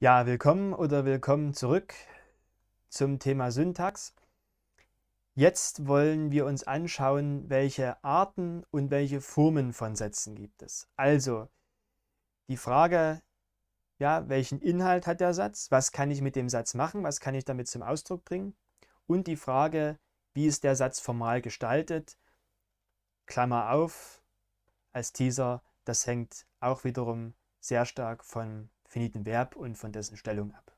Ja, willkommen oder willkommen zurück zum Thema Syntax. Jetzt wollen wir uns anschauen, welche Arten und welche Formen von Sätzen gibt es. Also die Frage, ja, welchen Inhalt hat der Satz? Was kann ich mit dem Satz machen? Was kann ich damit zum Ausdruck bringen? Und die Frage, wie ist der Satz formal gestaltet? Klammer auf, als Teaser, das hängt auch wiederum sehr stark von finiten Verb und von dessen Stellung ab.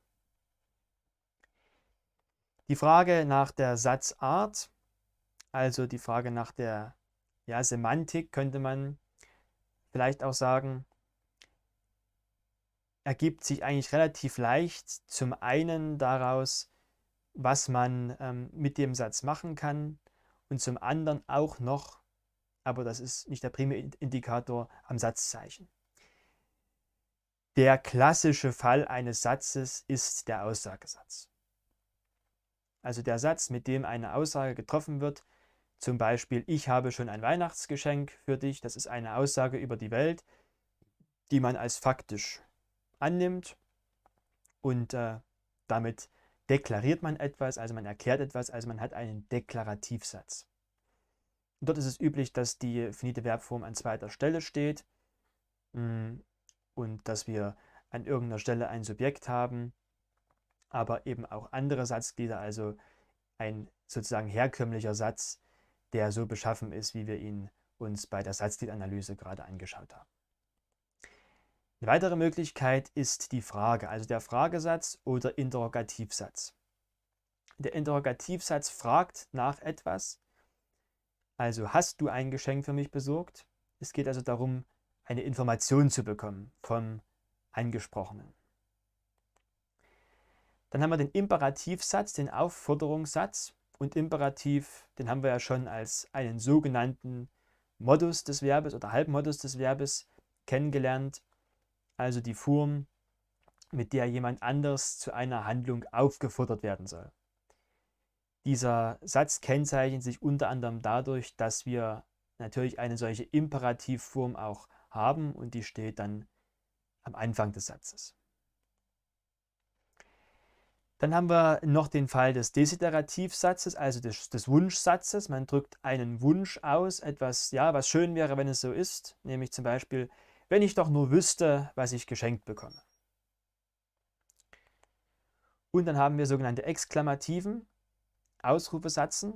Die Frage nach der Satzart, also die Frage nach der ja, Semantik, könnte man vielleicht auch sagen, ergibt sich eigentlich relativ leicht zum einen daraus, was man ähm, mit dem Satz machen kann und zum anderen auch noch, aber das ist nicht der primäre Indikator am Satzzeichen. Der klassische Fall eines Satzes ist der Aussagesatz. Also der Satz, mit dem eine Aussage getroffen wird, zum Beispiel, ich habe schon ein Weihnachtsgeschenk für dich, das ist eine Aussage über die Welt, die man als faktisch annimmt und äh, damit deklariert man etwas, also man erklärt etwas, also man hat einen Deklarativsatz. Und dort ist es üblich, dass die finite Verbform an zweiter Stelle steht. Hm, und dass wir an irgendeiner Stelle ein Subjekt haben, aber eben auch andere Satzglieder, also ein sozusagen herkömmlicher Satz, der so beschaffen ist, wie wir ihn uns bei der Satzgliedanalyse gerade angeschaut haben. Eine weitere Möglichkeit ist die Frage, also der Fragesatz oder Interrogativsatz. Der Interrogativsatz fragt nach etwas, also hast du ein Geschenk für mich besorgt? Es geht also darum, eine Information zu bekommen vom Angesprochenen. Dann haben wir den Imperativsatz, den Aufforderungssatz und Imperativ, den haben wir ja schon als einen sogenannten Modus des Verbes oder Halbmodus des Verbes kennengelernt, also die Form, mit der jemand anders zu einer Handlung aufgefordert werden soll. Dieser Satz kennzeichnet sich unter anderem dadurch, dass wir natürlich eine solche Imperativform auch haben und die steht dann am Anfang des Satzes. Dann haben wir noch den Fall des Desiderativsatzes, also des, des, Wunschsatzes. Man drückt einen Wunsch aus, etwas, ja, was schön wäre, wenn es so ist, nämlich zum Beispiel, wenn ich doch nur wüsste, was ich geschenkt bekomme. Und dann haben wir sogenannte Exklamativen, Ausrufesätze,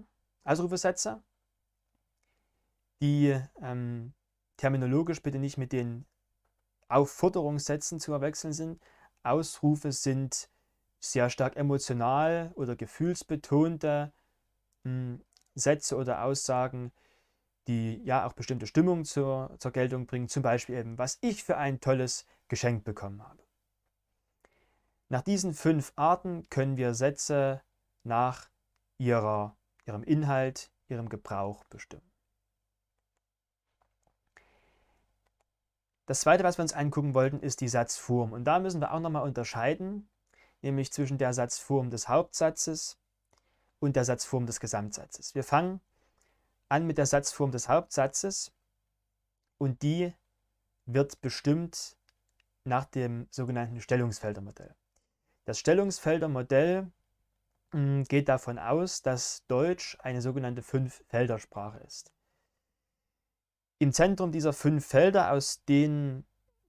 die ähm, terminologisch bitte nicht mit den Aufforderungssätzen zu verwechseln sind. Ausrufe sind sehr stark emotional oder gefühlsbetonte hm, Sätze oder Aussagen, die ja auch bestimmte Stimmung zur, zur Geltung bringen. Zum Beispiel eben, was ich für ein tolles Geschenk bekommen habe. Nach diesen fünf Arten können wir Sätze nach ihrer, ihrem Inhalt, ihrem Gebrauch bestimmen. Das zweite, was wir uns angucken wollten, ist die Satzform. Und da müssen wir auch nochmal unterscheiden, nämlich zwischen der Satzform des Hauptsatzes und der Satzform des Gesamtsatzes. Wir fangen an mit der Satzform des Hauptsatzes und die wird bestimmt nach dem sogenannten Stellungsfeldermodell. Das Stellungsfeldermodell hm, geht davon aus, dass Deutsch eine sogenannte Fünf-Felder-Sprache ist im Zentrum dieser fünf Felder, aus denen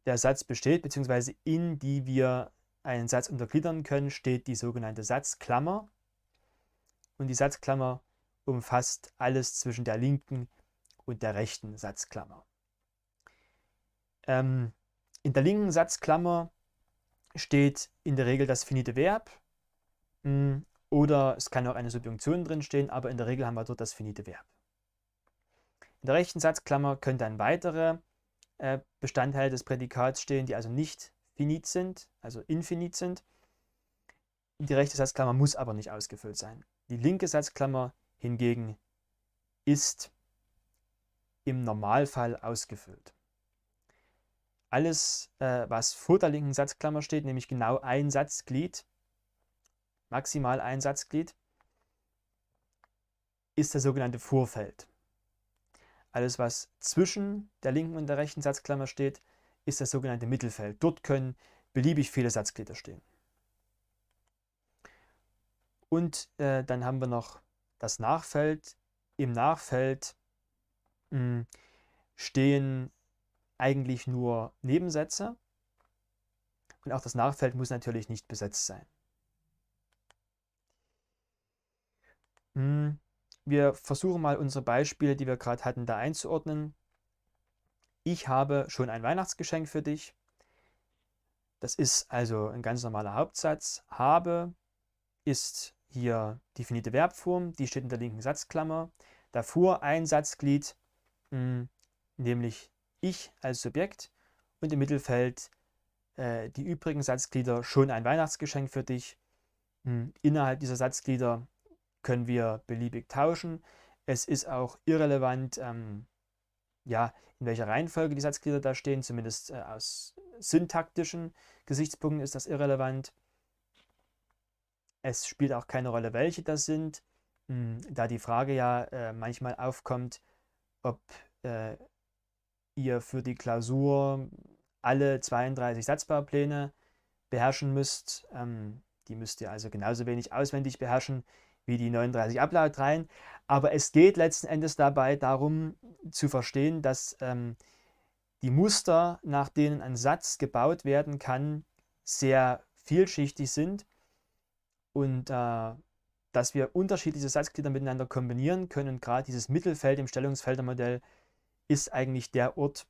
der Satz besteht, beziehungsweise in die wir einen Satz untergliedern können, steht die sogenannte Satzklammer. Und die Satzklammer umfasst alles zwischen der linken und der rechten Satzklammer. Ähm, in der linken Satzklammer steht in der Regel das finite Verb hm, oder es kann auch eine Subjunktion drin stehen, aber in der Regel haben wir dort das finite Verb. In der rechten Satzklammer können dann weitere äh, Bestandteile des Prädikats stehen, die also nicht finit sind, also infinit sind. Die rechte Satzklammer muss aber nicht ausgefüllt sein. Die linke Satzklammer hingegen ist im Normalfall ausgefüllt. Alles, äh, was vor der linken Satzklammer steht, nämlich genau ein Satzglied, maximal ein Satzglied, ist das sogenannte Vorfeld. Alles, was zwischen der linken und der rechten Satzklammer steht, ist das sogenannte Mittelfeld. Dort können beliebig viele Satzglieder stehen. Und äh, dann haben wir noch das Nachfeld. Im Nachfeld mh, hm, stehen eigentlich nur Nebensätze. Und auch das Nachfeld muss natürlich nicht besetzt sein. Mh. Hm, wir versuchen mal unsere Beispiele, die wir gerade hatten, da einzuordnen. Ich habe schon ein Weihnachtsgeschenk für dich. Das ist also ein ganz normaler Hauptsatz. Habe ist hier definite Verbform, die steht in der linken Satzklammer. Davor ein Satzglied, hm, nämlich ich als Subjekt und im Mittelfeld äh, die übrigen Satzglieder schon ein Weihnachtsgeschenk für dich. Hm, innerhalb dieser Satzglieder können wir beliebig tauschen. Es ist auch irrelevant, ähm, ja, in welcher Reihenfolge die Satzglieder da stehen, zumindest äh, aus syntaktischen Gesichtspunkten ist das irrelevant. Es spielt auch keine Rolle, welche das sind, mh, hm, da die Frage ja äh, manchmal aufkommt, ob äh, ihr für die Klausur alle 32 Satzbaupläne beherrschen müsst. Ähm, die müsst ihr also genauso wenig auswendig beherrschen wie die 39 Ablaut rein. Aber es geht letzten Endes dabei darum zu verstehen, dass ähm, die Muster, nach denen ein Satz gebaut werden kann, sehr vielschichtig sind und äh, dass wir unterschiedliche Satzglieder miteinander kombinieren können. Und gerade dieses Mittelfeld im Stellungsfeldermodell ist eigentlich der Ort,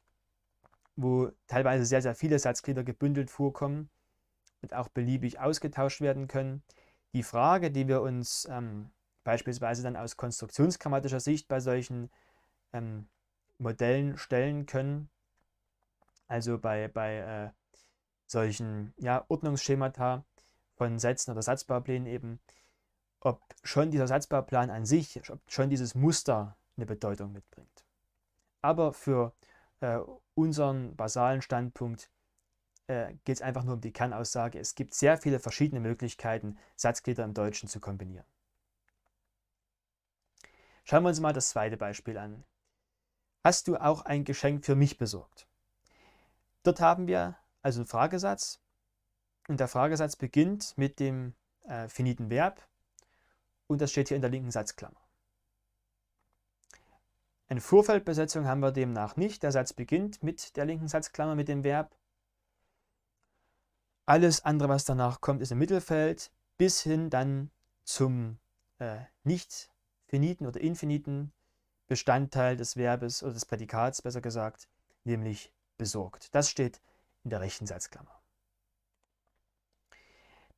wo teilweise sehr, sehr viele Satzglieder gebündelt vorkommen und auch beliebig ausgetauscht werden können die Frage, die wir uns ähm, beispielsweise dann aus konstruktionsgrammatischer Sicht bei solchen ähm, Modellen stellen können, also bei, bei äh, solchen ja, Ordnungsschemata von Sätzen oder Satzbauplänen eben, ob schon dieser Satzbauplan an sich, ob schon dieses Muster eine Bedeutung mitbringt. Aber für äh, unseren basalen Standpunkt äh, geht es einfach nur um die Kernaussage. Es gibt sehr viele verschiedene Möglichkeiten, Satzglieder im Deutschen zu kombinieren. Schauen wir uns mal das zweite Beispiel an. Hast du auch ein Geschenk für mich besorgt? Dort haben wir also einen Fragesatz und der Fragesatz beginnt mit dem äh, finiten Verb und das steht hier in der linken Satzklammer. Eine Vorfeldbesetzung haben wir demnach nicht. Der Satz beginnt mit der linken Satzklammer mit dem Verb alles andere, was danach kommt, ist im Mittelfeld, bis hin dann zum äh, nicht finiten oder infiniten Bestandteil des Verbes oder des Prädikats, besser gesagt, nämlich besorgt. Das steht in der rechten Satzklammer.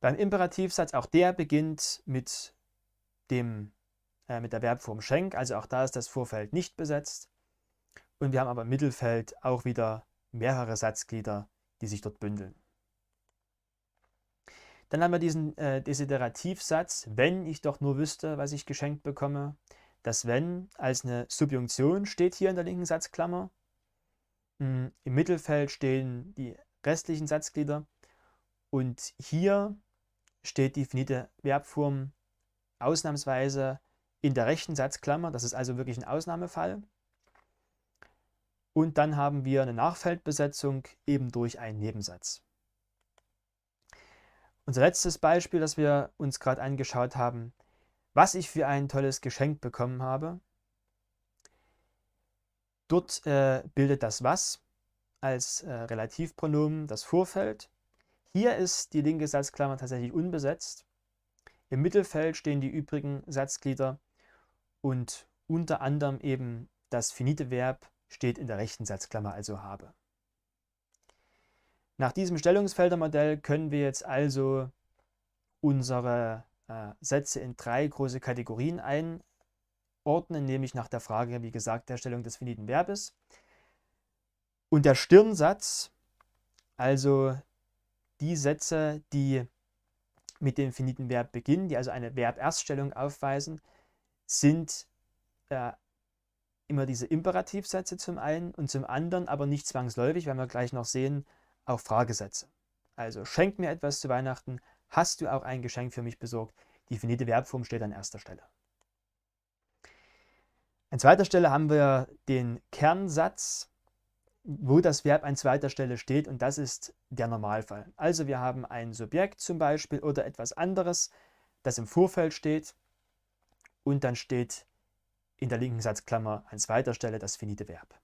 Beim Imperativsatz, auch der beginnt mit, dem, äh, mit der Verbform schenk, also auch da ist das Vorfeld nicht besetzt. Und wir haben aber im Mittelfeld auch wieder mehrere Satzglieder, die sich dort bündeln. Dann haben wir diesen äh, Desiderativsatz, wenn ich doch nur wüsste, was ich geschenkt bekomme. Das Wenn als eine Subjunktion steht hier in der linken Satzklammer. Mm, Im Mittelfeld stehen die restlichen Satzglieder. Und hier steht die finite Verbform ausnahmsweise in der rechten Satzklammer. Das ist also wirklich ein Ausnahmefall. Und dann haben wir eine Nachfeldbesetzung eben durch einen Nebensatz. Unser letztes Beispiel, das wir uns gerade angeschaut haben, was ich für ein tolles Geschenk bekommen habe. Dort äh, bildet das was als äh, Relativpronomen das Vorfeld. Hier ist die linke Satzklammer tatsächlich unbesetzt. Im Mittelfeld stehen die übrigen Satzglieder und unter anderem eben das finite Verb steht in der rechten Satzklammer, also habe. Nach diesem Stellungsfeldermodell können wir jetzt also unsere äh, Sätze in drei große Kategorien einordnen, nämlich nach der Frage, wie gesagt, der Stellung des finiten Verbes. Und der Stirnsatz, also die Sätze, die mit dem finiten Verb beginnen, die also eine Verb-Erststellung aufweisen, sind äh, immer diese Imperativsätze zum einen und zum anderen aber nicht zwangsläufig, weil wir gleich noch sehen, auch Fragesätze. Also schenk mir etwas zu Weihnachten, hast du auch ein Geschenk für mich besorgt? Die finite Verbform steht an erster Stelle. An zweiter Stelle haben wir den Kernsatz, wo das Verb an zweiter Stelle steht und das ist der Normalfall. Also wir haben ein Subjekt zum Beispiel oder etwas anderes, das im Vorfeld steht und dann steht in der linken Satzklammer an zweiter Stelle das finite Verb.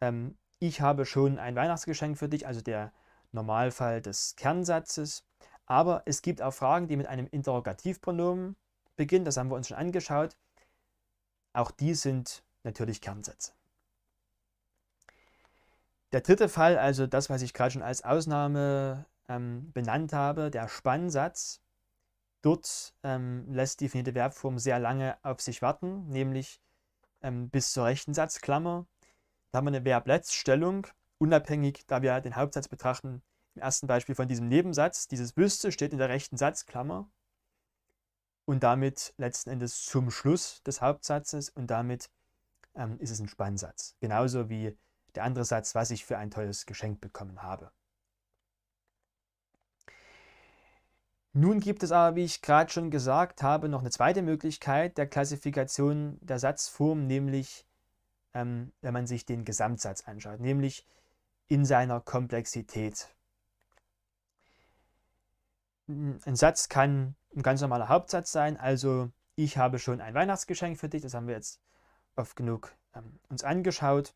Ähm, ich habe schon ein Weihnachtsgeschenk für dich, also der Normalfall des Kernsatzes. Aber es gibt auch Fragen, die mit einem Interrogativpronomen beginnen, das haben wir uns schon angeschaut. Auch die sind natürlich Kernsätze. Der dritte Fall, also das, was ich gerade schon als Ausnahme ähm, benannt habe, der Spannsatz. Dort ähm, lässt die definierte Verbform sehr lange auf sich warten, nämlich ähm, bis zur rechten Satzklammer. Da haben wir eine Verb-Letz-Stellung, unabhängig, da wir den Hauptsatz betrachten, im ersten Beispiel von diesem Nebensatz. Dieses Wüsste steht in der rechten Satzklammer und damit letzten Endes zum Schluss des Hauptsatzes und damit ähm, ist es ein Spannsatz. Genauso wie der andere Satz, was ich für ein tolles Geschenk bekommen habe. Nun gibt es aber, wie ich gerade schon gesagt habe, noch eine zweite Möglichkeit der Klassifikation der Satzform, nämlich ähm, wenn man sich den Gesamtsatz anschaut, nämlich in seiner Komplexität. Ein Satz kann ein ganz normaler Hauptsatz sein, also ich habe schon ein Weihnachtsgeschenk für dich, das haben wir jetzt oft genug ähm, uns angeschaut.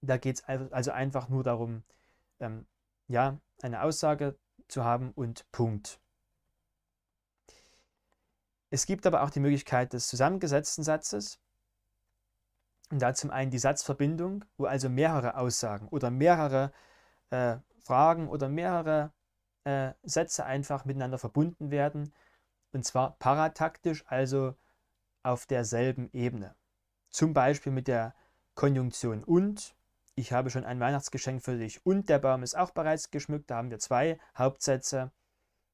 Da geht es also einfach nur darum, ähm, ja, eine Aussage zu haben und Punkt. Es gibt aber auch die Möglichkeit des zusammengesetzten Satzes. Und da zum einen die Satzverbindung, wo also mehrere Aussagen oder mehrere äh, Fragen oder mehrere äh, Sätze einfach miteinander verbunden werden. Und zwar parataktisch, also auf derselben Ebene. Zum Beispiel mit der Konjunktion und. Ich habe schon ein Weihnachtsgeschenk für dich und der Baum ist auch bereits geschmückt. Da haben wir zwei Hauptsätze,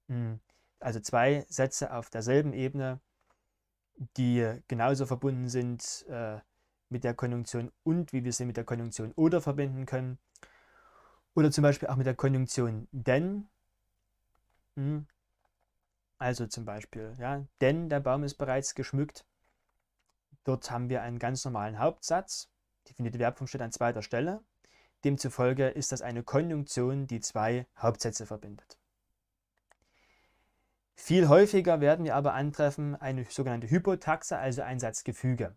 hm, also zwei Sätze auf derselben Ebene, die genauso verbunden sind. Äh, mit der Konjunktion und, wie wir sie mit der Konjunktion oder verbinden können. Oder zum Beispiel auch mit der Konjunktion denn. Hm. Also zum Beispiel, ja, denn der Baum ist bereits geschmückt. Dort haben wir einen ganz normalen Hauptsatz. Definierte Verbform steht an zweiter Stelle. Demzufolge ist das eine Konjunktion, die zwei Hauptsätze verbindet. Viel häufiger werden wir aber antreffen eine sogenannte Hypotaxe, also ein Satzgefüge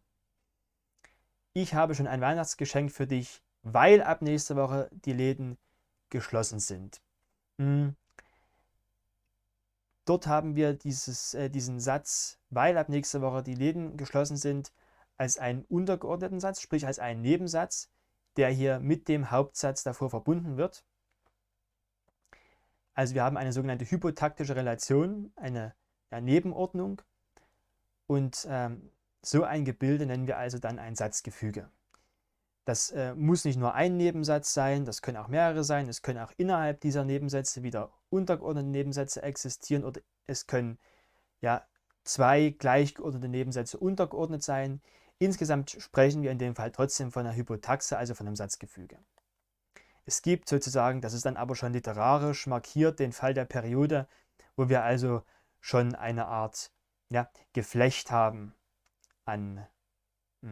ich habe schon ein Weihnachtsgeschenk für dich, weil ab nächster Woche die Läden geschlossen sind. Hm. Dort haben wir dieses, äh, diesen Satz, weil ab nächster Woche die Läden geschlossen sind, als einen untergeordneten Satz, sprich als einen Nebensatz, der hier mit dem Hauptsatz davor verbunden wird. Also wir haben eine sogenannte hypotaktische Relation, eine ja, Nebenordnung. Und ähm, so ein Gebilde nennen wir also dann ein Satzgefüge. Das äh, muss nicht nur ein Nebensatz sein, das können auch mehrere sein, es können auch innerhalb dieser Nebensätze wieder untergeordnete Nebensätze existieren oder es können ja, zwei gleichgeordnete Nebensätze untergeordnet sein. Insgesamt sprechen wir in dem Fall trotzdem von einer Hypotaxe, also von einem Satzgefüge. Es gibt sozusagen, das ist dann aber schon literarisch markiert, den Fall der Periode, wo wir also schon eine Art ja, Geflecht haben an mh,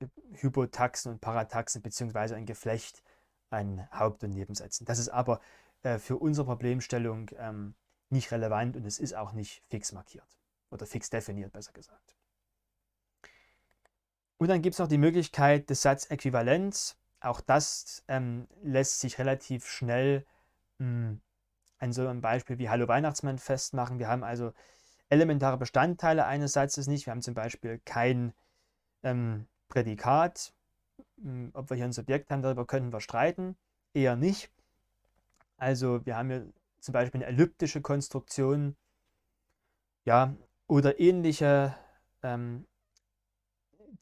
hm, Hypotaxen und Parataxen beziehungsweise ein Geflecht an Haupt- und Nebensätzen. Das ist aber äh, für unsere Problemstellung ähm, nicht relevant und es ist auch nicht fix markiert oder fix definiert, besser gesagt. Und dann gibt es noch die Möglichkeit des Satzäquivalenz. Auch das ähm, lässt sich relativ schnell mh, hm, an so einem Beispiel wie Hallo Weihnachtsmann festmachen. Wir haben also elementare Bestandteile eines Satzes nicht. Wir haben zum Beispiel kein ähm, Prädikat. Hm, ob wir hier ein Subjekt haben, darüber könnten wir streiten. Eher nicht. Also wir haben hier zum Beispiel eine elliptische Konstruktion ja, oder ähnliche ähm,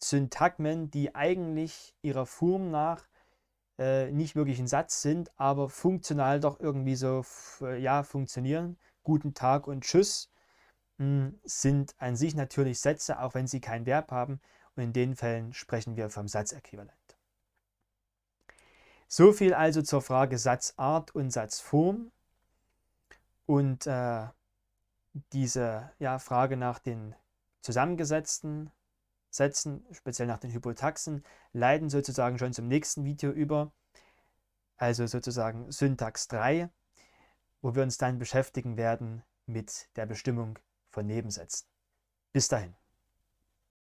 Syntagmen, die eigentlich ihrer Form nach äh, nicht wirklich ein Satz sind, aber funktional doch irgendwie so äh, ja, funktionieren. Guten Tag und Tschüss sind an sich natürlich Sätze, auch wenn sie kein Verb haben. Und in den Fällen sprechen wir vom Satzäquivalent. So viel also zur Frage Satzart und Satzform. Und äh, diese ja, Frage nach den zusammengesetzten Sätzen, speziell nach den Hypotaxen, leiten sozusagen schon zum nächsten Video über. Also sozusagen Syntax 3, wo wir uns dann beschäftigen werden mit der Bestimmung von nebensetzen. Bis dahin.